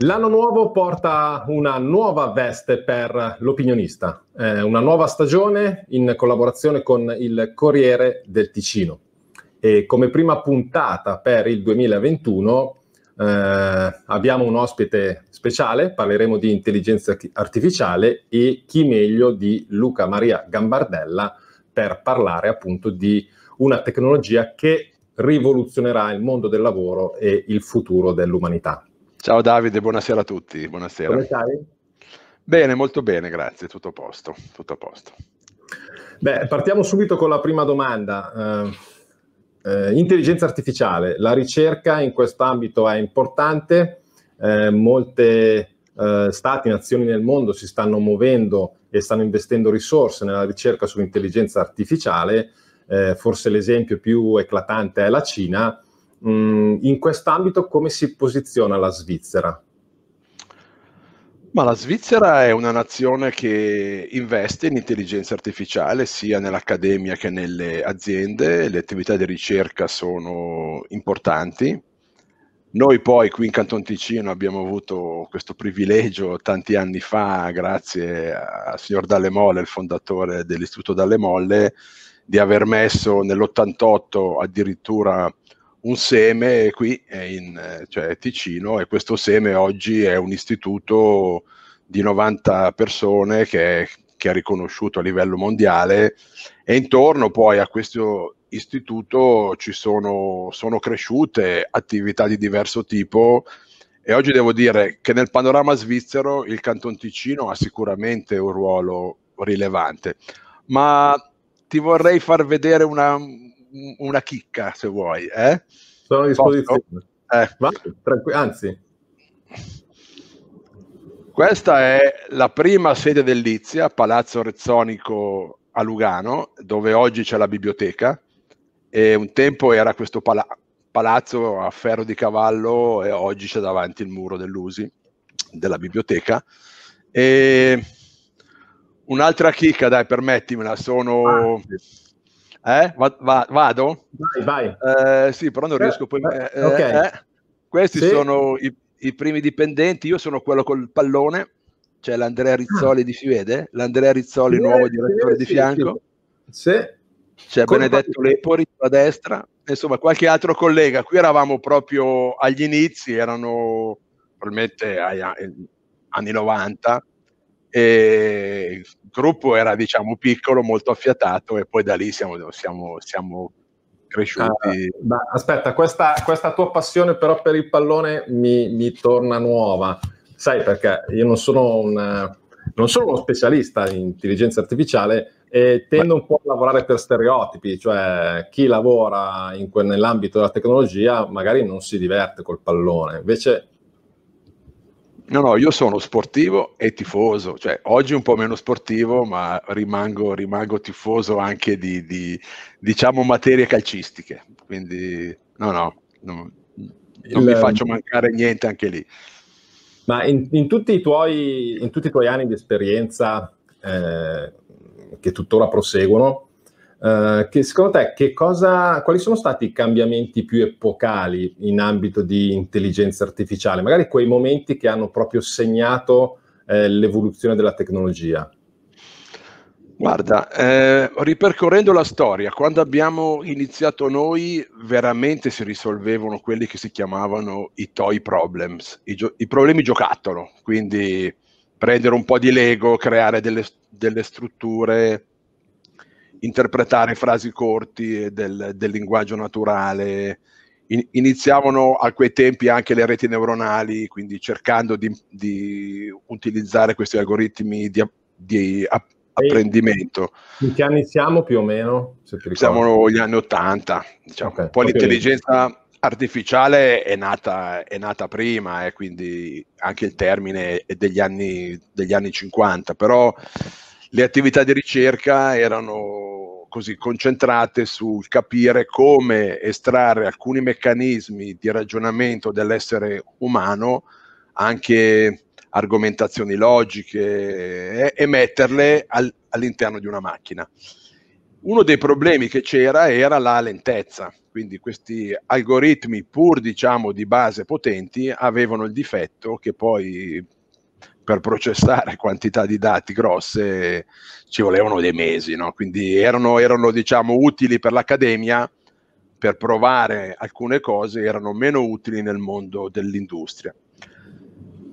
L'anno nuovo porta una nuova veste per l'opinionista, eh, una nuova stagione in collaborazione con il Corriere del Ticino. E come prima puntata per il 2021 eh, abbiamo un ospite speciale, parleremo di intelligenza artificiale e chi meglio di Luca Maria Gambardella per parlare appunto di una tecnologia che rivoluzionerà il mondo del lavoro e il futuro dell'umanità. Ciao Davide, buonasera a tutti. Buonasera. Come stai? Bene, molto bene, grazie, tutto a posto. Tutto a posto. Beh, partiamo subito con la prima domanda. Uh, eh, intelligenza artificiale, la ricerca in quest'ambito è importante, eh, molte eh, stati, nazioni nel mondo si stanno muovendo e stanno investendo risorse nella ricerca sull'intelligenza artificiale, eh, forse l'esempio più eclatante è la Cina, mh, mm, in quest'ambito come si posiziona la Svizzera? Ma la Svizzera è una nazione che investe in intelligenza artificiale sia nell'accademia che nelle aziende, le attività di ricerca sono importanti. Noi poi qui in Canton Ticino abbiamo avuto questo privilegio tanti anni fa, grazie al signor Dalle Molle, il fondatore dell'Istituto Dalle Molle, di aver messo nell'88 addirittura un seme qui in eh, cioè, Ticino e questo seme oggi è un istituto di 90 persone che, è, che è riconosciuto a livello mondiale e intorno poi a questo istituto ci sono, sono cresciute attività di diverso tipo e oggi devo dire che nel panorama svizzero il Canton Ticino ha sicuramente un ruolo rilevante, ma ti vorrei far vedere una, una chicca se vuoi. Eh? Sono a disposizione. Eh. Ma, tranqu- anzi. Questa è la prima sede dell'Izia, Palazzo Rezzonico a Lugano, dove oggi c'è la biblioteca. E un tempo era questo pala- palazzo a ferro di cavallo e oggi c'è davanti il muro dell'Usi, della biblioteca. E un'altra chicca, dai, permettimela, sono... Ah, sì eh? Va- va- vado? Vai, vai. Eh, sì, però non eh, riesco poi... Eh, eh okay. Eh, questi sì. sono i, i, primi dipendenti, io sono quello col pallone, cioè l'Andrea Rizzoli ah. di Fivede, l'Andrea Rizzoli, sì, nuovo direttore sì, di fianco. Sì. C'è Come Benedetto parte... Lepori a destra, insomma qualche altro collega. Qui eravamo proprio agli inizi, erano probabilmente agli anni 90, e il gruppo era diciamo piccolo, molto affiatato e poi da lì siamo, siamo, siamo cresciuti. Ah, aspetta, questa, questa, tua passione però per il pallone mi, mi torna nuova, sai perché io non sono, un, non sono uno specialista in intelligenza artificiale, e tendo un po' a lavorare per stereotipi, cioè chi lavora que- nell'ambito della tecnologia magari non si diverte col pallone, invece No, no, io sono sportivo e tifoso, cioè oggi un po' meno sportivo, ma rimango, rimango tifoso anche di, di, diciamo, materie calcistiche, quindi no, no, no non Il, mi faccio mancare niente anche lì. Ma in, in, tutti, tuoi, in tutti, i tuoi, anni di esperienza eh, che tuttora proseguono, eh, che secondo te che cosa, quali sono stati i cambiamenti più epocali in ambito di intelligenza artificiale? Magari quei momenti che hanno proprio segnato eh, l'evoluzione della tecnologia. Guarda, eh, ripercorrendo la storia, quando abbiamo iniziato noi veramente si risolvevano quelli che si chiamavano i toy problems, i, gio- i problemi giocattolo, quindi prendere un po' di Lego, creare delle, delle strutture, interpretare frasi corti del, del linguaggio naturale. In, iniziavano a quei tempi anche le reti neuronali, quindi cercando di, di utilizzare questi algoritmi di, di app- apprendimento. In che anni siamo più o meno? siamo gli anni 80, diciamo. okay, poi l'intelligenza lì. artificiale è nata, è nata prima eh, quindi anche il termine è degli anni, degli anni 50, però le attività di ricerca erano così concentrate sul capire come estrarre alcuni meccanismi di ragionamento dell'essere umano, anche argomentazioni logiche, e, e metterle al, all'interno di una macchina. Uno dei problemi che c'era era la lentezza, quindi questi algoritmi pur diciamo di base potenti avevano il difetto che poi per processare quantità di dati grosse ci volevano dei mesi, no? quindi erano, erano diciamo, utili per l'accademia per provare alcune cose, erano meno utili nel mondo dell'industria.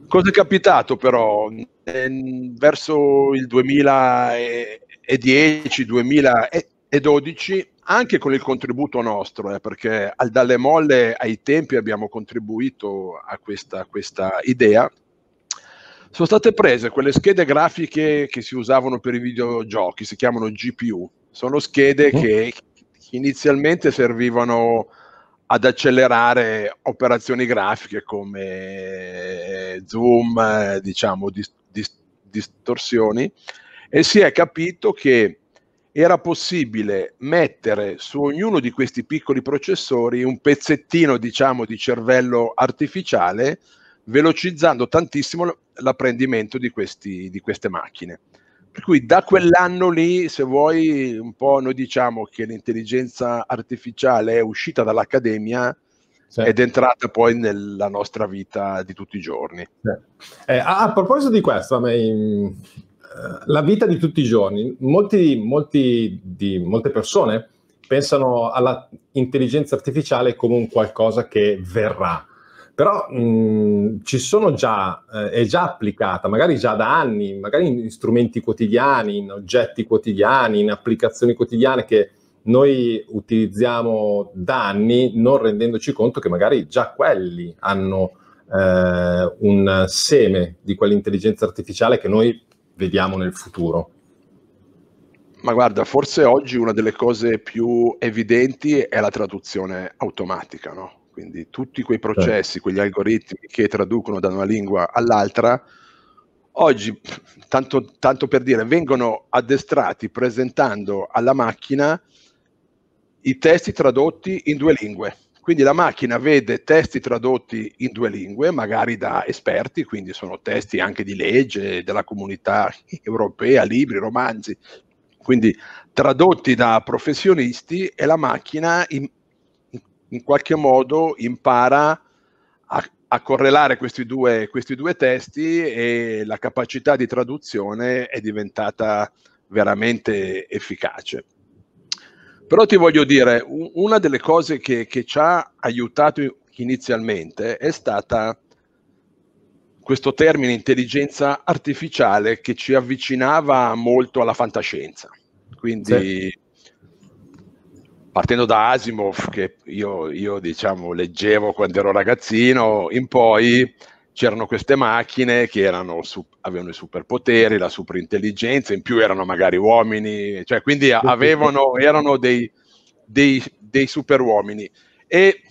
Cosa è capitato però? verso il 2010-2012, anche con il contributo nostro, eh, perché al Dalle Molle ai tempi abbiamo contribuito a questa, a questa idea, sono state prese quelle schede grafiche che si usavano per i videogiochi, si chiamano GPU. Sono schede mm. che inizialmente servivano ad accelerare operazioni grafiche come eh, zoom, eh, diciamo, dis- dis- distorsioni, e si è capito che era possibile mettere su ognuno di questi piccoli processori un pezzettino, diciamo, di cervello artificiale velocizzando tantissimo l'apprendimento di, questi, di queste macchine. Per cui da quell'anno lì, se vuoi, un po' noi diciamo che l'intelligenza artificiale è uscita dall'accademia sì. ed è entrata poi nella nostra vita di tutti i giorni. Sì. Eh, a, proposito di questo, mm, eh, la vita di tutti i giorni, molti, molti, di, molte persone pensano all'intelligenza artificiale come un qualcosa che verrà però mh, mhmm, ci sono già, eh, è già applicata, magari già da anni, magari in strumenti quotidiani, in oggetti quotidiani, in applicazioni quotidiane che noi utilizziamo da anni non rendendoci conto che magari già quelli hanno eh, un seme di quell'intelligenza artificiale che noi vediamo nel futuro. Ma guarda, forse oggi una delle cose più evidenti è la traduzione automatica, no? Quindi tutti quei certo. processi, quegli algoritmi che traducono da una lingua all'altra, oggi, tanto, tanto per dire, vengono addestrati presentando alla macchina i testi tradotti in due lingue. Quindi la macchina vede testi tradotti in due lingue, magari da esperti, quindi sono testi anche di legge, della comunità europea, libri, romanzi, quindi tradotti da professionisti e la macchina in qualche modo impara a, a correlare questi due, questi due, testi e la capacità di traduzione è diventata veramente efficace. Però ti voglio dire, una delle cose che, che ci ha aiutato inizialmente è stata questo termine intelligenza artificiale che ci avvicinava molto alla fantascienza. Quindi sì partendo da Asimov, che io, io diciamo, leggevo quando ero ragazzino, in poi c'erano queste macchine che erano, avevano i superpoteri, la superintelligenza, in più erano magari uomini, cioè quindi avevano, erano dei, dei, dei superuomini. E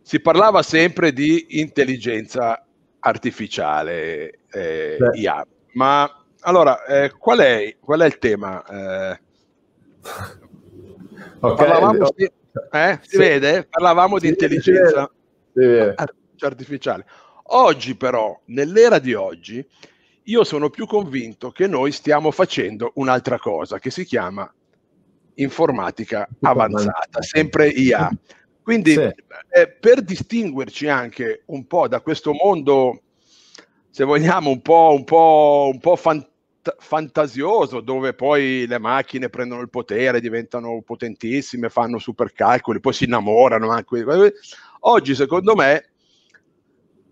si parlava sempre di intelligenza artificiale, eh, IA. Ma allora, eh, qual, è, qual, è, il tema? Eh, Okay. Parlavamo, di, eh, si sì. vede? Parlavamo sì, di intelligenza artificiale. Oggi però, nell'era di oggi, io sono più convinto che noi stiamo facendo un'altra cosa che si chiama informatica avanzata, sempre IA. Quindi sì. eh, per distinguerci anche un po' da questo mondo, se vogliamo, un po', un po', un po fan, fantasioso dove poi le macchine prendono il potere, diventano potentissime, fanno super calcoli, poi si innamorano. Anche. Oggi, secondo me,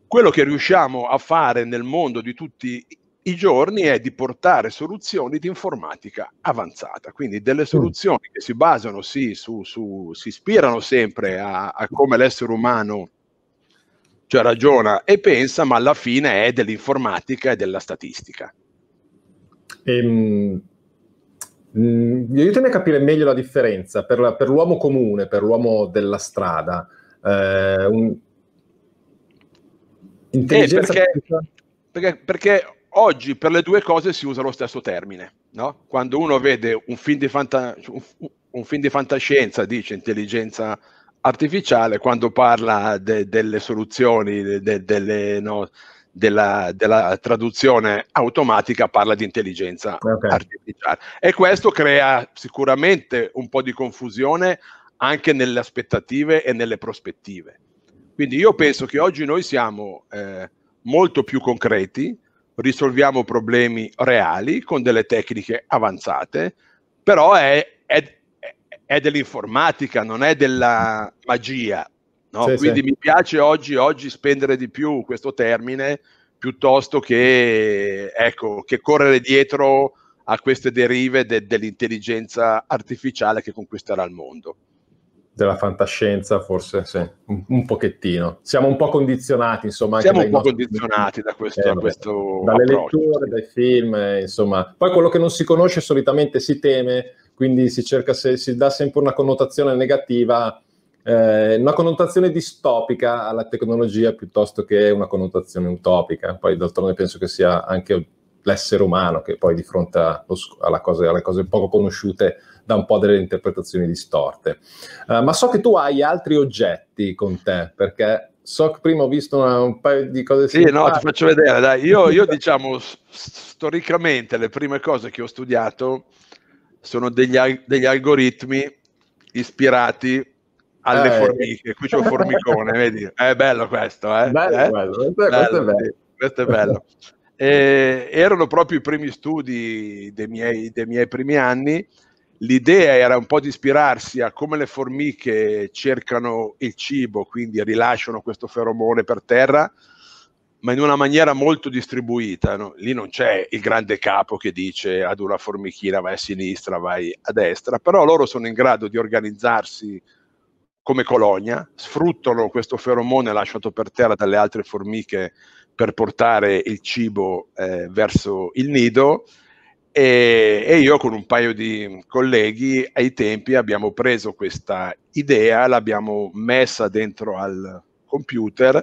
quello che riusciamo a fare nel mondo di tutti i giorni è di portare soluzioni di informatica avanzata, quindi delle soluzioni che si basano, sì, su, su, si ispirano sempre a, a come l'essere umano cioè ragiona e pensa, ma alla fine è dell'informatica e della statistica. Ehm, mm, aiutami a capire meglio la differenza per, la, per l'uomo comune, per l'uomo della strada. Eh, un... Intelligenza eh, perché, perché, perché oggi per le due cose si usa lo stesso termine. No? Quando uno vede un film, di fanta, un film di fantascienza dice intelligenza artificiale, quando parla de, delle soluzioni, de, delle, no, della, della, traduzione automatica parla di intelligenza okay. artificiale. E questo crea sicuramente un po' di confusione anche nelle aspettative e nelle prospettive. Quindi io penso che oggi noi siamo eh, molto più concreti, risolviamo problemi reali con delle tecniche avanzate, però è, è, è dell'informatica, non è della magia No? Sì, Quindi sì. mi piace oggi, oggi, spendere di più questo termine piuttosto che, ecco, che correre dietro a queste derive de- dell'intelligenza artificiale che conquisterà il mondo. Della fantascienza, forse sì, un, un pochettino. Siamo un po' condizionati, insomma. Siamo un po' nostri... condizionati da questo, eh, questo dalle letture, dai film, eh, insomma. Poi quello che non si conosce solitamente si teme, quindi si cerca, se, si dà sempre una connotazione negativa eh, una connotazione distopica alla tecnologia piuttosto che una connotazione utopica. Poi d'altronde penso che sia anche l'essere umano che poi di fronte cose, alle cose poco conosciute dà un po' delle interpretazioni distorte. Uh, ma so che tu hai altri oggetti con te, perché so che prima ho visto una, un paio di cose. Sì, no, ti faccio vedere, dai. Io, io diciamo, storicamente le prime cose che ho studiato sono degli, degli algoritmi ispirati alle eh, formiche, qui c'è un formicone, vedi? È bello questo, eh? Bello, eh? bello. Questo, bello, questo, è bello. Questo è bello. Eh, erano proprio i primi studi dei miei, dei miei primi anni. L'idea era un po' di ispirarsi a come le formiche cercano il cibo, quindi rilasciano questo feromone per terra, ma in una maniera molto distribuita. No? Lì non c'è il grande capo che dice ad una formichina vai a sinistra, vai a destra, però loro sono in grado di organizzarsi come colonia, sfruttano questo feromone lasciato per terra dalle altre formiche per portare il cibo eh, verso il nido e, e, io con un paio di colleghi ai tempi abbiamo preso questa idea, l'abbiamo messa dentro al computer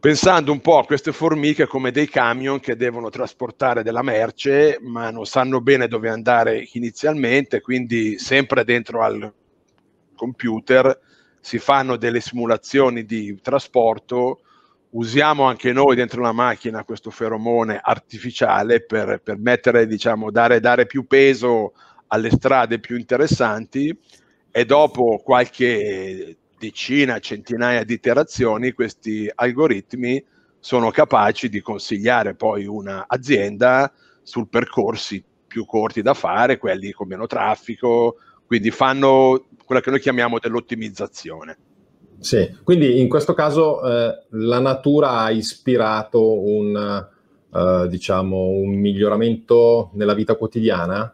pensando un po' a queste formiche come dei camion che devono trasportare della merce ma non sanno bene dove andare inizialmente, quindi sempre dentro al computer, si fanno delle simulazioni di trasporto, usiamo anche noi dentro la macchina questo feromone artificiale per, per mettere, diciamo, dare, dare più peso alle strade più interessanti e dopo qualche decina, centinaia di iterazioni questi algoritmi sono capaci di consigliare poi un'azienda sul percorsi più corti da fare, quelli con meno traffico, quindi fanno quella che noi chiamiamo dell'ottimizzazione. Sì, quindi in questo caso eh, la natura ha ispirato un, eh, diciamo, un miglioramento nella vita quotidiana?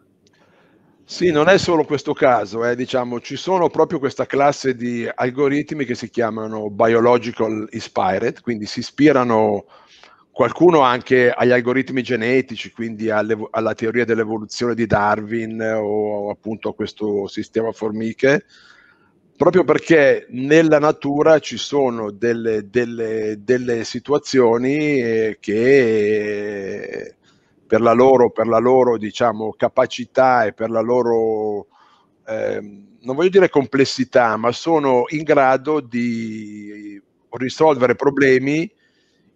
Sì, non è solo questo caso, eh, diciamo, ci sono proprio questa classe di algoritmi che si chiamano biological inspired, quindi si ispirano qualcuno anche agli algoritmi genetici, quindi alle, alla teoria dell'evoluzione di Darwin o appunto a questo sistema formiche, proprio perché nella natura ci sono delle, delle, delle situazioni eh, che per la loro, per la loro diciamo, capacità e per la loro, eh, non voglio dire complessità, ma sono in grado di risolvere problemi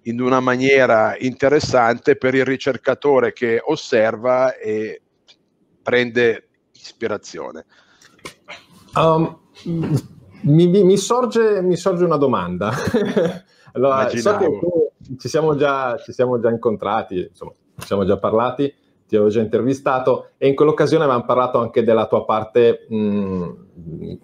in una maniera interessante per il ricercatore che osserva e prende ispirazione. Um, mi, mi, sorge, mi, sorge, una domanda. allora, so che tu, ci, siamo già, ci siamo già incontrati, insomma, ci siamo già parlati ti avevo già intervistato e in quell'occasione avevamo parlato anche della tua parte mh, mm,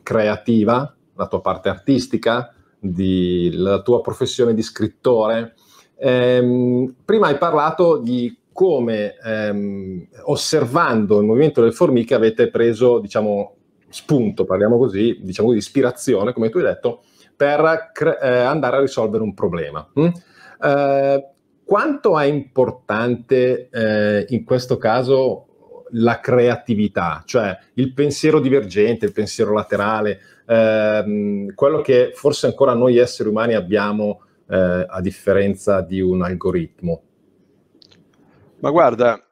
creativa, la tua parte artistica, di, la tua professione di scrittore Ehm, prima hai parlato di come ehm, osservando il movimento delle formiche avete preso, diciamo, spunto, parliamo così, diciamo di ispirazione, come tu hai detto, per cre- eh, andare a risolvere un problema. Mm? Eh, quanto è importante eh, in questo caso la creatività, cioè il pensiero divergente, il pensiero laterale, ehm, quello che forse ancora noi esseri umani abbiamo eh, a differenza di un algoritmo? Ma guarda,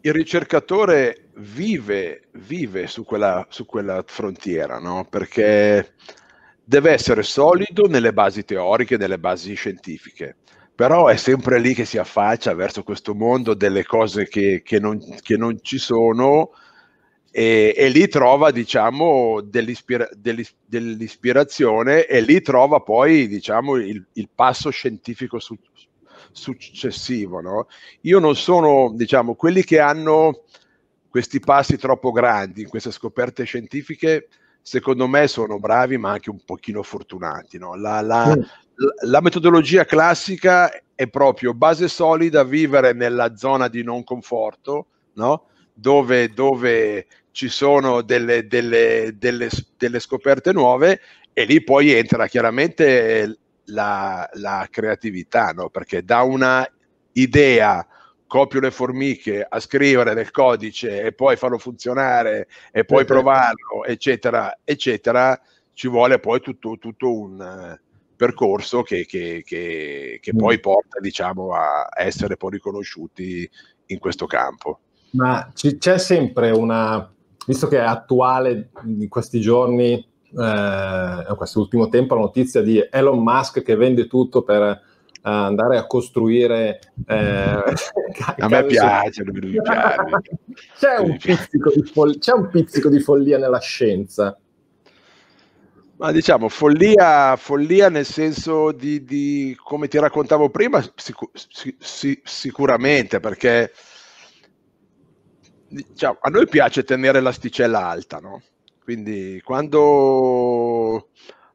il ricercatore vive, vive su, quella, su quella frontiera, no? perché deve essere solido nelle basi teoriche, nelle basi scientifiche, però è sempre lì che si affaccia verso questo mondo delle cose che, che, non, che non ci sono e, e lì trova diciamo, dell'ispira- dell'ispirazione e lì trova poi diciamo, il, il passo scientifico su- successivo. No? Io non sono, diciamo, quelli che hanno questi passi troppo grandi, in queste scoperte scientifiche, secondo me sono bravi ma anche un pochino fortunati. No? La, la, mm. la, metodologia classica è proprio base solida, vivere nella zona di non conforto, no? dove, dove ci sono delle, delle, delle, delle scoperte nuove e lì poi entra chiaramente la, la creatività, no? perché da una idea copio le formiche a scrivere nel codice e poi farlo funzionare e poi esatto. provarlo, eccetera, eccetera, ci vuole poi tutto, tutto un eh, percorso che, che, che, che poi mm. porta diciamo, a essere poi riconosciuti in questo campo. Ma c'è sempre una, visto che è attuale in questi giorni, eh, in quest'ultimo tempo, la notizia di Elon Musk che vende tutto per eh, andare a costruire eh, a me piace, su... mi piace. c'è, un pizzico di fo- c'è un pizzico di follia nella scienza ma diciamo follia, follia nel senso di, di, come ti raccontavo prima sic- sic- sicuramente perché diciamo, a noi piace tenere l'asticella alta, no? Quindi quando...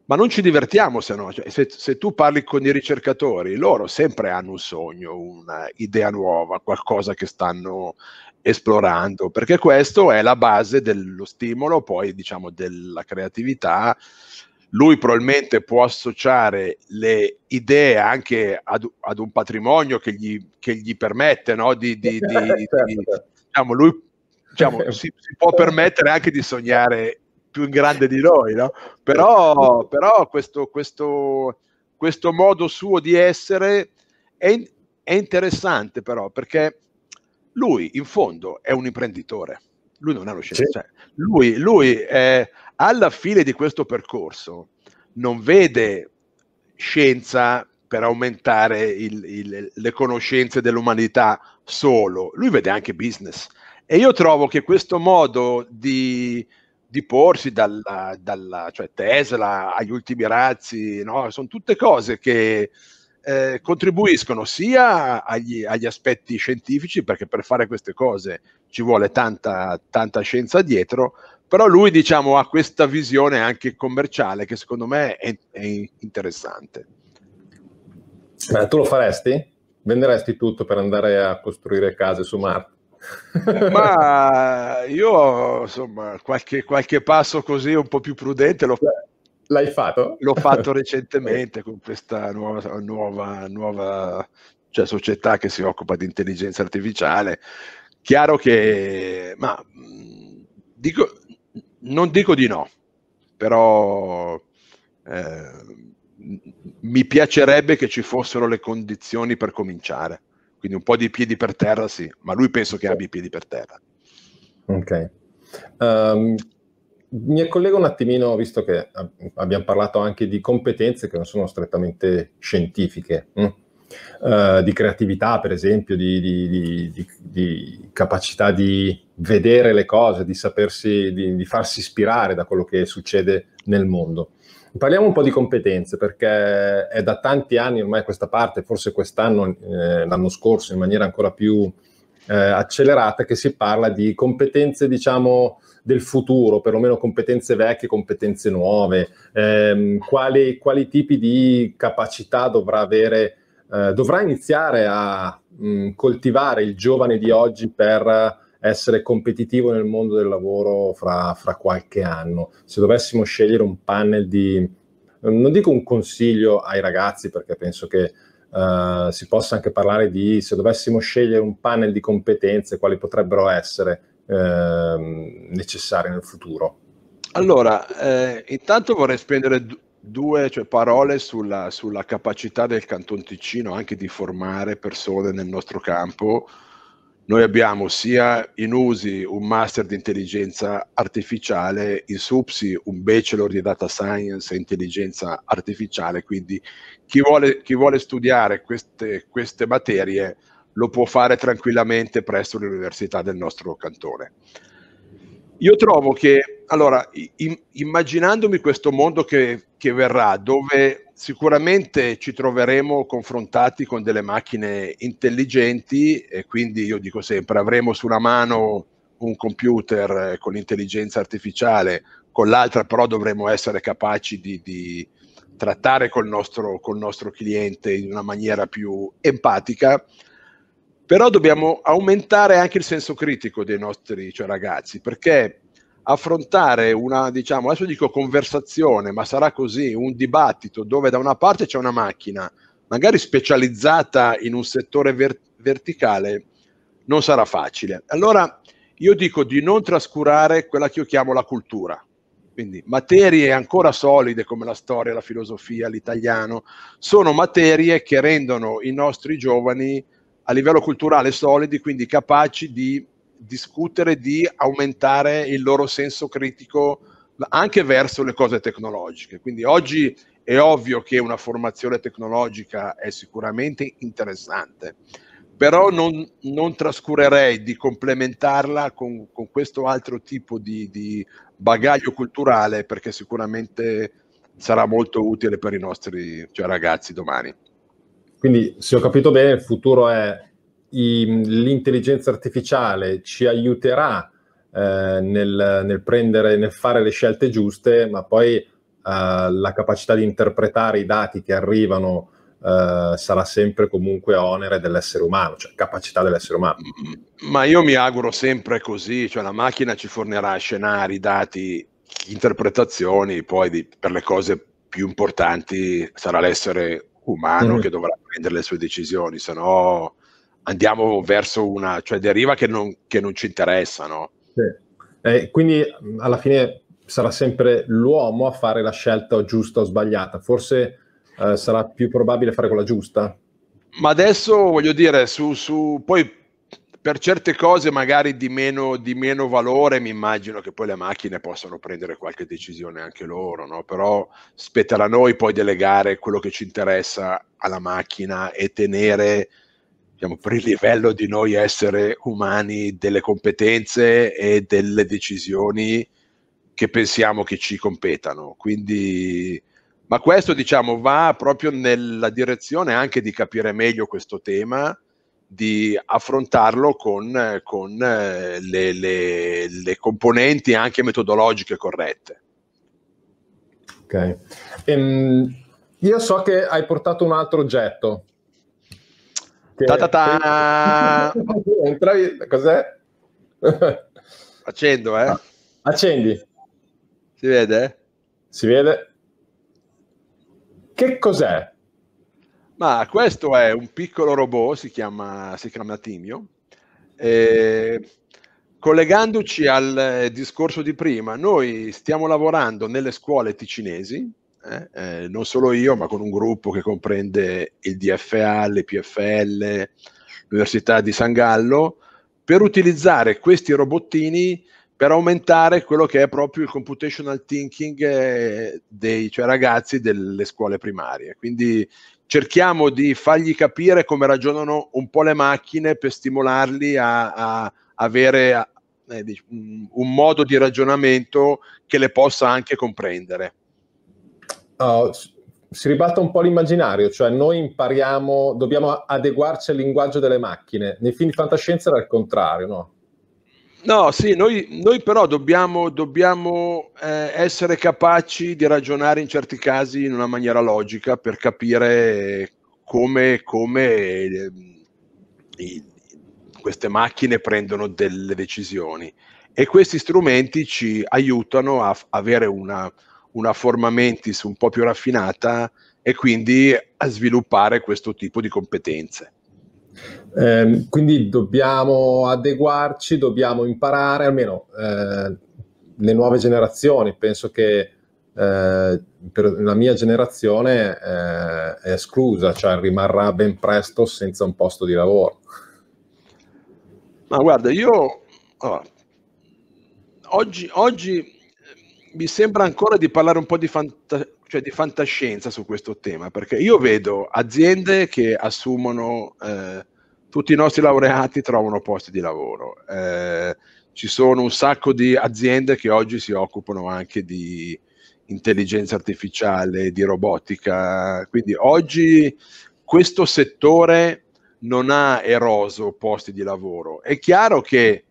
Ma non ci divertiamo se no, cioè, se, se, tu parli con i ricercatori, loro sempre hanno un sogno, un'idea nuova, qualcosa che stanno esplorando, perché questo è la base dello stimolo, poi diciamo della creatività. Lui probabilmente può associare le idee anche ad, ad un patrimonio che gli, che gli permette no? di, di, di, di certo, certo diciamo, lui diciamo, si, si, può permettere anche di sognare più in grande di noi, no? però, però questo, questo, questo, modo suo di essere è, è interessante però perché lui in fondo è un imprenditore lui non è lo scienziato. Sì. Cioè, lui, lui eh, alla fine di questo percorso non vede scienza per aumentare il, il, le conoscenze dell'umanità solo, lui vede anche business. E io trovo che questo modo di, di porsi dalla, dalla cioè Tesla agli ultimi razzi, no? sono tutte cose che eh, contribuiscono sia agli, agli, aspetti scientifici, perché per fare queste cose ci vuole tanta, tanta scienza dietro, però lui diciamo, ha questa visione anche commerciale che secondo me è, è interessante. Eh, tu lo faresti? Venderesti tutto per andare a costruire case su Marte? Ma io, insomma, qualche, qualche passo così un po' più prudente l'ho fatto. L'hai fatto? L'ho fatto recentemente con questa nuova, nuova, nuova cioè, società che si occupa di intelligenza artificiale. Chiaro che, ma mm, dico, non dico di no, però eh, mi piacerebbe che ci fossero le condizioni per cominciare. Quindi un po' di piedi per terra, sì, ma lui penso che abbia i piedi per terra. Ok. Um, mi collego un attimino, visto che abbiamo parlato anche di competenze che non sono strettamente scientifiche, mh? Hm? Eh, uh, di creatività, per esempio, di, di, di, di, capacità di vedere le cose, di sapersi, di farsi ispirare da quello che succede nel mondo. Parliamo un po' di competenze perché è da tanti anni ormai questa parte, forse quest'anno, eh, l'anno scorso in maniera ancora più eh, accelerata, che si parla di competenze, diciamo, del futuro, perlomeno competenze vecchie, competenze nuove, ehm, quali, quali, tipi di capacità dovrà avere, eh, dovrà iniziare a mh, mm, coltivare il giovane di oggi per essere competitivo nel mondo del lavoro fra, fra qualche anno. Se dovessimo scegliere un panel di, non dico un consiglio ai ragazzi perché penso che Uh, si possa anche parlare di se dovessimo scegliere un panel di competenze, quali potrebbero essere uh, ehm, necessarie nel futuro? Allora, eh, intanto vorrei spendere due cioè, parole sulla, sulla, capacità del Canton Ticino anche di formare persone nel nostro campo noi abbiamo sia in USI un master di intelligenza artificiale, in SUPSI un bachelor di data science e intelligenza artificiale, quindi chi vuole, chi vuole studiare queste, queste materie lo può fare tranquillamente presso l'università del nostro cantone. Io trovo che allora, im- immaginandomi questo mondo che, che, verrà, dove sicuramente ci troveremo confrontati con delle macchine intelligenti e quindi io dico sempre avremo sulla mano un computer eh, con l'intelligenza artificiale, con l'altra però dovremo essere capaci di, di trattare col nostro, col nostro cliente in una maniera più empatica però dobbiamo aumentare anche il senso critico dei nostri cioè, ragazzi, perché affrontare una, diciamo, adesso dico conversazione, ma sarà così, un dibattito dove da una parte c'è una macchina, magari specializzata in un settore ver- verticale, non sarà facile. Allora io dico di non trascurare quella che io chiamo la cultura. Quindi materie ancora solide come la storia, la filosofia, l'italiano, sono materie che rendono i nostri giovani a livello culturale solidi, quindi capaci di discutere di aumentare il loro senso critico anche verso le cose tecnologiche. Quindi oggi è ovvio che una formazione tecnologica è sicuramente interessante, però non, non trascurerei di complementarla con, con questo altro tipo di, di, bagaglio culturale perché sicuramente sarà molto utile per i nostri cioè, ragazzi domani. Quindi, se ho capito bene, il futuro è i, l'intelligenza artificiale ci aiuterà eh, nel, nel, prendere, nel fare le scelte giuste, ma poi eh, la capacità di interpretare i dati che arrivano eh, sarà sempre comunque onere dell'essere umano, cioè capacità dell'essere umano. Ma io mi auguro sempre così, cioè la macchina ci fornirà scenari, dati, interpretazioni, poi di, per le cose più importanti sarà l'essere umano mm. che dovrà prendere le sue decisioni, se no andiamo verso una cioè deriva che non, che non ci interessa, no? Sì. Eh, quindi alla fine sarà sempre l'uomo a fare la scelta giusta o sbagliata, forse eh, sarà più probabile fare quella giusta. Ma adesso voglio dire, su, su, poi per certe cose magari di meno, di meno valore mi immagino che poi le macchine possano prendere qualche decisione anche loro, no? però spetterà a noi poi delegare quello che ci interessa alla macchina e tenere diciamo, per il livello di noi essere umani, delle competenze e delle decisioni che pensiamo che ci competano. Quindi, ma questo diciamo, va proprio nella direzione anche di capire meglio questo tema, di affrontarlo con, con eh, le, le, le componenti anche metodologiche corrette. Ok. Um, io so che hai portato un altro oggetto Ta ta ta! Entravi, cos'è? Accendo, eh? Ah, accendi. Si vede? Si vede? Che cos'è? Ma questo è un piccolo robot, si chiama, si chiama Timio. E, collegandoci al eh, discorso di prima, noi stiamo lavorando nelle scuole ticinesi eh, eh, non solo io, ma con un gruppo che comprende il DFA, le PFL, l'Università di San Gallo, per utilizzare questi robottini per aumentare quello che è proprio il computational thinking eh, dei cioè ragazzi delle scuole primarie. Quindi cerchiamo di fargli capire come ragionano un po' le macchine per stimolarli a, a avere eh, un modo di ragionamento che le possa anche comprendere uh, si ribalta un po' l'immaginario, cioè noi impariamo, dobbiamo adeguarci al linguaggio delle macchine. Nei film di fantascienza era il contrario, no? No, sì, noi, noi però dobbiamo, dobbiamo eh, essere capaci di ragionare in certi casi in una maniera logica per capire come, come eh, i, queste macchine prendono delle decisioni e questi strumenti ci aiutano a avere una, una forma mentis un po' più raffinata e quindi a sviluppare questo tipo di competenze. Eh, quindi dobbiamo adeguarci, dobbiamo imparare, almeno eh, le nuove generazioni, penso che eh, per la mia generazione eh, è esclusa, cioè rimarrà ben presto senza un posto di lavoro. Ma guarda, io allora, oggi, oggi mi sembra ancora di parlare un po' di, fanta- cioè di, fantascienza su questo tema, perché io vedo aziende che assumono, eh, tutti i nostri laureati trovano posti di lavoro, eh, ci sono un sacco di aziende che oggi si occupano anche di intelligenza artificiale, di robotica, quindi oggi questo settore non ha eroso posti di lavoro. È chiaro che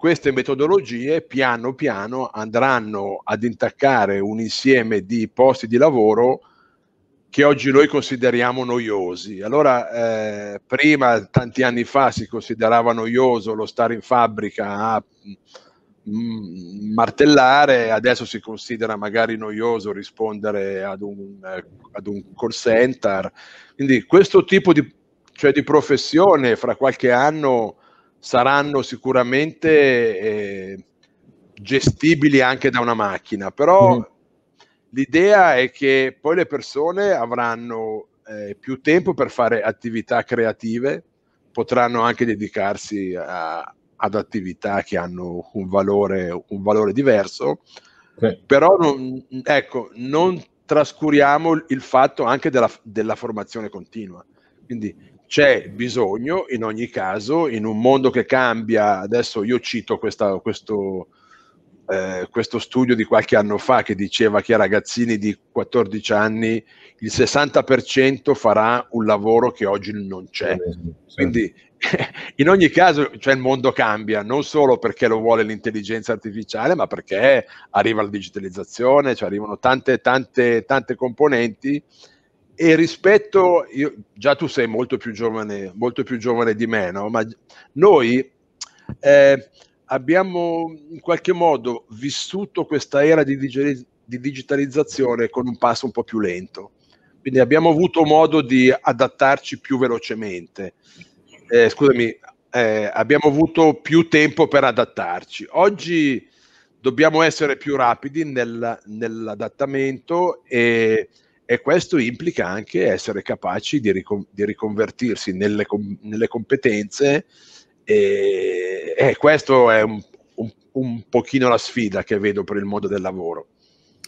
queste metodologie piano piano andranno ad intaccare un insieme di posti di lavoro che oggi noi consideriamo noiosi. Allora, eh, prima, tanti anni fa, si considerava noioso lo stare in fabbrica a mm, martellare, adesso si considera magari noioso rispondere ad un, eh, ad un call center. Quindi questo tipo di, cioè di professione fra qualche anno saranno sicuramente eh, gestibili anche da una macchina, però mm. l'idea è che poi le persone avranno eh, più tempo per fare attività creative, potranno anche dedicarsi a, ad attività che hanno un valore, un valore diverso, okay. però non, ecco, non trascuriamo il fatto anche della, della formazione continua. Quindi c'è bisogno in ogni caso, in un mondo che cambia, adesso io cito questa, questo, eh, questo, studio di qualche anno fa che diceva che a ragazzini di 14 anni il 60% farà un lavoro che oggi non c'è. Quindi in ogni caso cioè, il mondo cambia, non solo perché lo vuole l'intelligenza artificiale, ma perché arriva la digitalizzazione, cioè arrivano tante, tante, tante componenti e rispetto, io, già tu sei molto più giovane, molto più giovane di me, no? ma noi eh, abbiamo in qualche modo vissuto questa era di, dig- di, digitalizzazione con un passo un po' più lento, quindi abbiamo avuto modo di adattarci più velocemente, eh, scusami, eh, abbiamo avuto più tempo per adattarci. Oggi dobbiamo essere più rapidi nel, nell'adattamento e e questo implica anche essere capaci di, ricon- di riconvertirsi nelle, com- nelle competenze e, e questo è un, un, un pochino la sfida che vedo per il mondo del lavoro.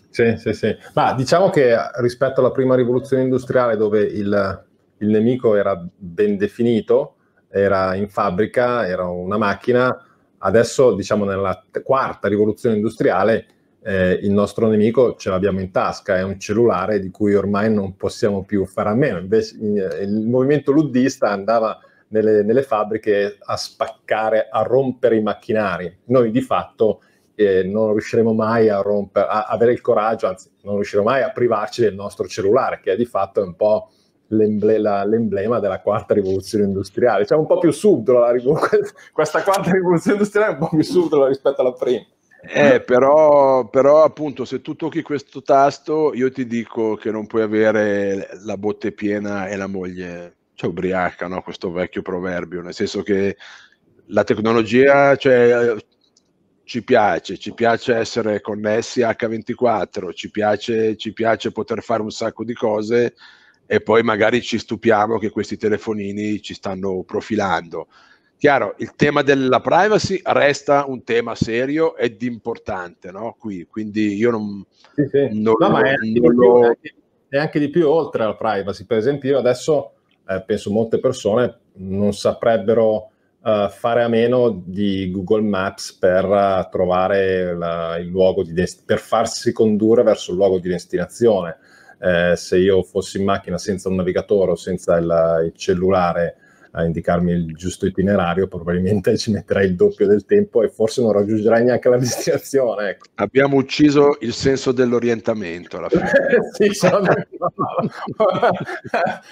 Sì, sì, sì. Ma diciamo che rispetto alla prima rivoluzione industriale dove il, il nemico era ben definito, era in fabbrica, era una macchina, adesso diciamo nella quarta rivoluzione industriale eh, il nostro nemico ce l'abbiamo in tasca, è un cellulare di cui ormai non possiamo più fare a meno. Invece eh, il movimento luddista andava nelle, nelle fabbriche a spaccare, a rompere i macchinari. Noi di fatto eh, non riusciremo mai a, rompere, a, avere il coraggio, anzi non riusciremo mai a privarci del nostro cellulare, che è di fatto un po' l'emblema, l'emblema della quarta rivoluzione industriale. Cioè un po' più subdola, questa quarta rivoluzione industriale è un po' più subdola rispetto alla prima. Eh, però, però, appunto se tu tocchi questo tasto io ti dico che non puoi avere la botte piena e la moglie cioè, ubriaca, no? questo vecchio proverbio, nel senso che la tecnologia cioè, ci piace, ci piace essere connessi H24, ci piace, ci piace poter fare un sacco di cose e poi magari ci stupiamo che questi telefonini ci stanno profilando. Chiaro, il tema della privacy resta un tema serio ed importante, no? Qui, quindi io non, sì, sì. non, no, non, è, anche non più, lo... è anche di più oltre alla privacy. Per esempio, io adesso eh, penso molte persone non saprebbero eh, fare a meno di Google Maps per uh, trovare la, il luogo di dest- per farsi condurre verso il luogo di destinazione. Eh, se io fossi in macchina senza un navigatore o senza il, il cellulare a indicarmi il giusto itinerario, probabilmente ci metterai il doppio del tempo e forse non raggiungerai neanche la destinazione. Ecco. Abbiamo ucciso il senso dell'orientamento alla fine. sì, sono...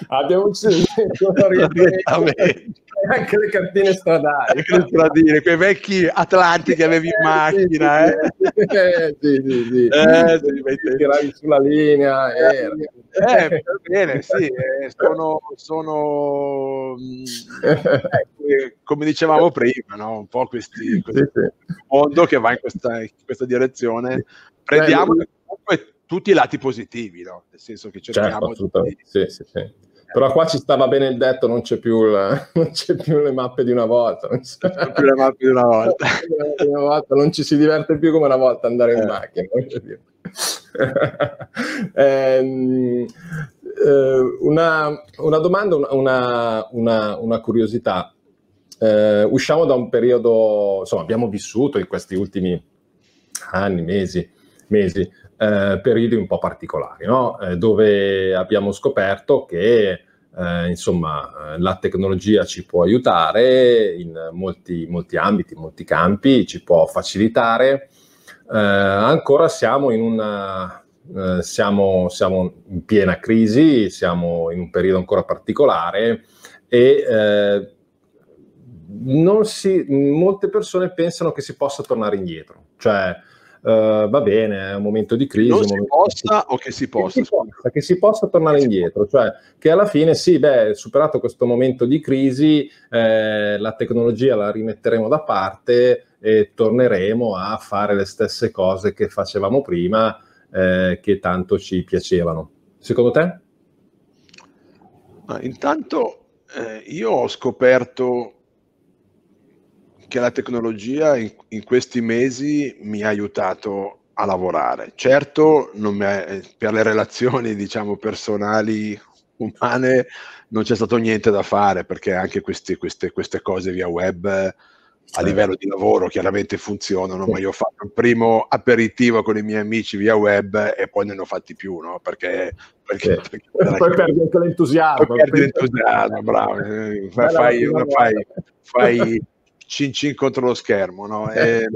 Abbiamo ucciso il senso dell'orientamento. anche le cartine stradali. Anche le stradine, quei vecchi atlanti che avevi in eh, macchina. Eh, eh. sì, sì, sì. Eh, sì, tiravi sulla linea. Eh, eh, bene, sì, eh, sono, sono mm, eh, come dicevamo prima, no? un po' questi, questo sì, sì. mondo che va in questa, in questa direzione, prendiamo comunque tutti i lati positivi, no? nel senso che certo, cerchiamo certo, di... Sì, sì, sì. Però qua ci stava bene il detto, non c'è più, la, non c'è più le mappe di una volta. Non c'è più le mappe di una volta. una volta. Non ci si diverte più come una volta andare in eh. macchina. eh, eh, una, una, domanda, una, una, una curiosità. Eh, usciamo da un periodo, insomma, abbiamo vissuto in questi ultimi anni, mesi, mesi eh, periodi un po' particolari, no? eh, dove abbiamo scoperto che eh, insomma, la tecnologia ci può aiutare in molti, molti ambiti, in molti campi, ci può facilitare. Eh, ancora siamo in una, eh, siamo, siamo, in piena crisi, siamo in un periodo ancora particolare e eh, si, molte persone pensano che si possa tornare indietro, cioè Uh, va bene, è un momento di crisi. Non si possa di... o che si possa? Che si possa, che si possa tornare si indietro, cioè che alla fine sì, beh, superato questo momento di crisi, eh, la tecnologia la rimetteremo da parte e torneremo a fare le stesse cose che facevamo prima eh, che tanto ci piacevano. Secondo te? Ma intanto eh, io ho scoperto che la tecnologia in, in, questi mesi mi ha aiutato a lavorare. Certo, è, eh, per le relazioni diciamo, personali umane non c'è stato niente da fare perché anche questi, queste, queste, cose via web a livello di lavoro chiaramente funzionano, ma io ho fatto il primo aperitivo con i miei amici via web e poi non ne ho fatti più, no? Perché, perché, sì. perché, poi perdi anche l'entusiasmo. Poi perdi l'entusiasmo, eh. bravo. Fai, eh, una, eh, fai, fai cin cin contro lo schermo, no? E,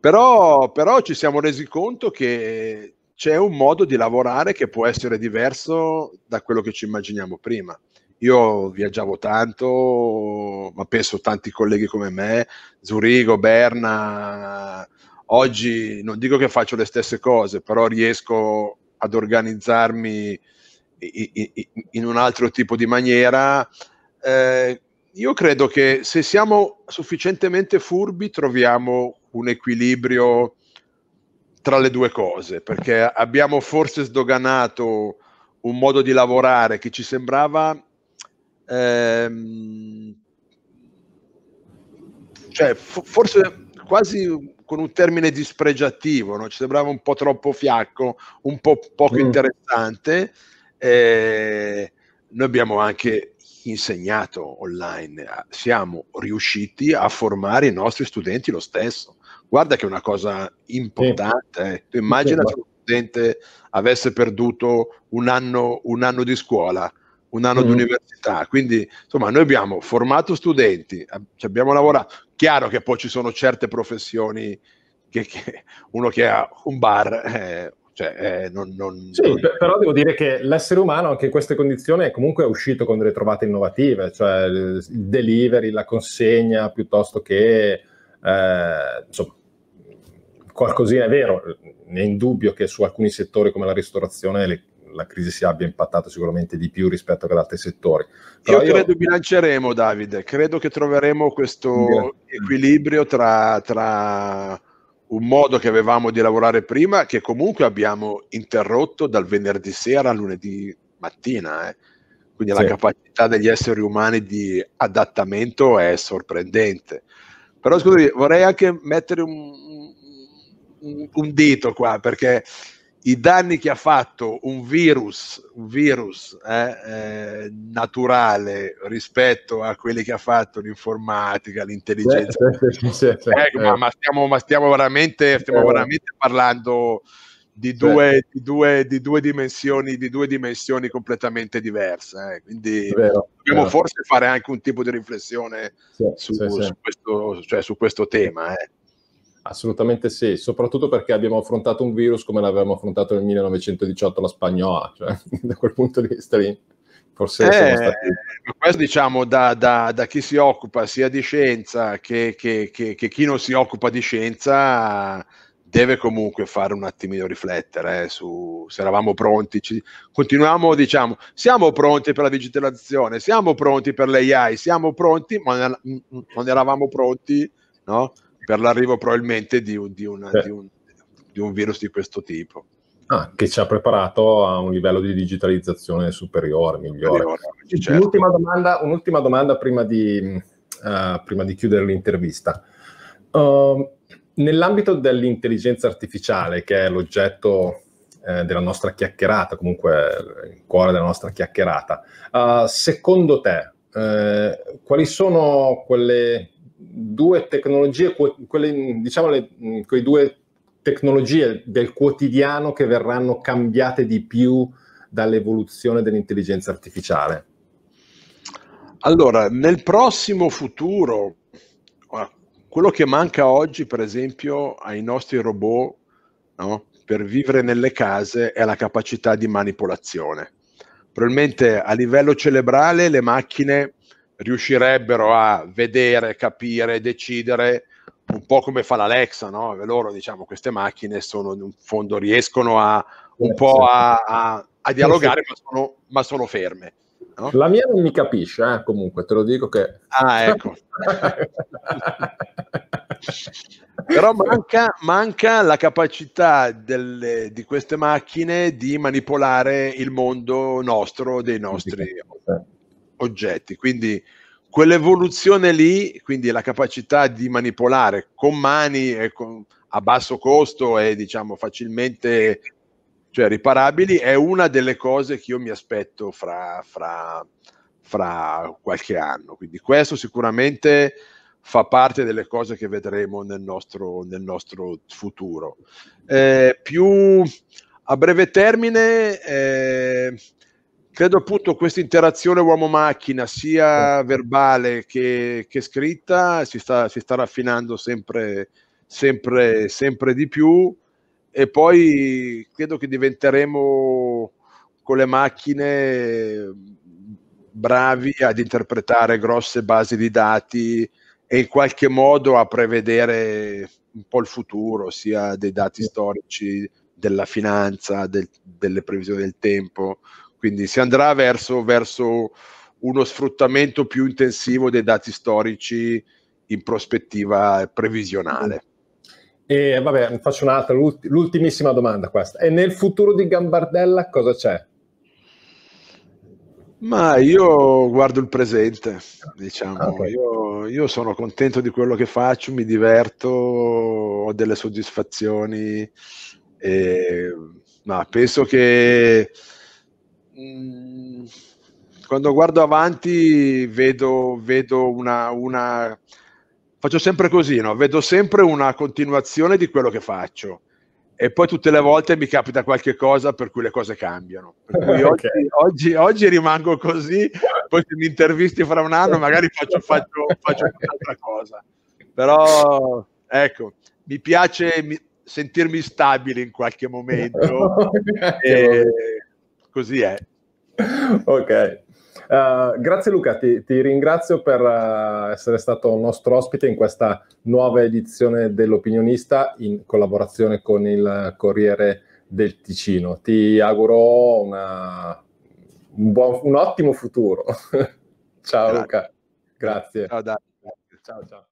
però, però ci siamo resi conto che c'è un modo di lavorare che può essere diverso da quello che ci immaginiamo prima. Io viaggiavo tanto, ma penso tanti colleghi come me, Zurigo, Berna. Oggi non dico che faccio le stesse cose, però riesco ad organizzarmi in un altro tipo di maniera. Eh, io credo che se siamo sufficientemente furbi troviamo un equilibrio tra le due cose, perché abbiamo forse sdoganato un modo di lavorare che ci sembrava ehm, cioè, forse quasi con un termine dispregiativo, no? ci sembrava un po' troppo fiacco, un po' poco mm. interessante. Eh, noi abbiamo anche insegnato online, siamo riusciti a formare i nostri studenti lo stesso. Guarda che è una cosa importante. Eh. Ecco. Tu immagina se un studente avesse perduto un anno, un anno di scuola, un anno mm. di università. Quindi, insomma, noi abbiamo formato studenti, ci abbiamo lavorato. Chiaro che poi ci sono certe professioni che, che uno che ha un bar. Eh, cioè, eh, non, non, sì, non... però devo dire che l'essere umano anche in queste condizioni è comunque uscito con delle trovate innovative, cioè il delivery, la consegna, piuttosto che eh, insomma, qualcosina è vero, è indubbio che su alcuni settori come la ristorazione le la crisi si abbia impattato sicuramente di più rispetto ad altri settori. Però io, io credo bilanceremo, Davide, credo che troveremo questo equilibrio tra, tra un modo che avevamo di lavorare prima, che comunque abbiamo interrotto dal venerdì sera a lunedì mattina. Eh. Quindi sì. la capacità degli esseri umani di adattamento è sorprendente. Però scusi, vorrei anche mettere un, un, un dito qua, perché i danni che ha fatto un virus, un virus eh, eh, naturale rispetto a quelli che ha fatto l'informatica, l'intelligenza. Eh, ma, stiamo, ma, stiamo, veramente, eh. veramente parlando di due, di, due, di, due di due, dimensioni, completamente diverse. Eh. Quindi vero, dobbiamo vero. forse fare anche un tipo di riflessione su, su, questo, cioè, su questo tema. Assolutamente sì, soprattutto perché abbiamo affrontato un virus come l'avevamo affrontato nel 1918 la spagnola, cioè da quel punto di vista lì forse eh, siamo stati... Questo diciamo da, da, da, chi si occupa sia di scienza che, che, che, che, chi non si occupa di scienza deve comunque fare un attimino riflettere eh, su se eravamo pronti, ci, continuiamo diciamo, siamo pronti per la digitalizzazione, siamo pronti per l'AI, siamo pronti, ma non mm, mm, eravamo pronti no? per l'arrivo probabilmente di un, di una, di un, di un virus di questo tipo. Ah, che ci ha preparato a un livello di digitalizzazione superiore, migliore. Certo. Un'ultima, domanda, un'ultima, domanda, prima di, uh, prima di chiudere l'intervista. Uh, nell'ambito dell'intelligenza artificiale, che è l'oggetto eh, della nostra chiacchierata, comunque il cuore della nostra chiacchierata, uh, secondo te eh, quali sono quelle due tecnologie, quelle, diciamo le, mm, quei due tecnologie del quotidiano che verranno cambiate di più dall'evoluzione dell'intelligenza artificiale? Allora, nel prossimo futuro, ah, quello che manca oggi, per esempio, ai nostri robot no, per vivere nelle case è la capacità di manipolazione. Probabilmente a livello cerebrale le macchine riuscirebbero a vedere, capire, decidere un po' come fa l'Alexa, no? Loro, diciamo, queste macchine sono in fondo, riescono a un eh, po' a, a, a dialogare, ma sono, ma sono ferme. No? La mia non mi capisce, eh? comunque, te lo dico che... Ah, ecco. Però manca, manca, la capacità delle, di queste macchine di manipolare il mondo nostro, dei nostri oggetti. Quindi quell'evoluzione lì, quindi la capacità di manipolare con mani con, a basso costo e diciamo facilmente cioè, riparabili, è una delle cose che io mi aspetto fra, fra, fra qualche anno. Quindi questo sicuramente fa parte delle cose che vedremo nel nostro, nel nostro futuro. Eh, più a breve termine, eh, credo appunto questa interazione uomo-macchina, sia verbale che, che scritta, si sta, si sta raffinando sempre, sempre, sempre di più e poi credo che diventeremo con le macchine bravi ad interpretare grosse basi di dati e in qualche modo a prevedere un po' il futuro, sia dei dati storici, della finanza, del, delle previsioni del tempo. Quindi si andrà verso, verso uno sfruttamento più intensivo dei dati storici in prospettiva previsionale. E vabbè, faccio un'altra, l'ultimissima domanda questa. E nel futuro di Gambardella cosa c'è? Ma io guardo il presente, diciamo, okay. io, io, sono contento di quello che faccio, mi diverto, ho delle soddisfazioni, e, ma penso che Mm. quando guardo avanti vedo, vedo una, una, faccio sempre così, no? vedo sempre una continuazione di quello che faccio e poi tutte le volte mi capita qualche cosa per cui le cose cambiano. Okay. Oggi, oggi, oggi, rimango così, poi se mi intervisti fra un anno magari faccio, faccio, faccio un'altra cosa. Però ecco, mi piace mi, sentirmi stabile in qualche momento. e, così è ok. Uh, grazie Luca, ti, ti ringrazio per uh, essere stato nostro ospite in questa nuova edizione dell'Opinionista in collaborazione con il Corriere del Ticino. Ti auguro una, un, buon, un, ottimo futuro. ciao grazie. Luca, grazie. Ciao ciao ciao.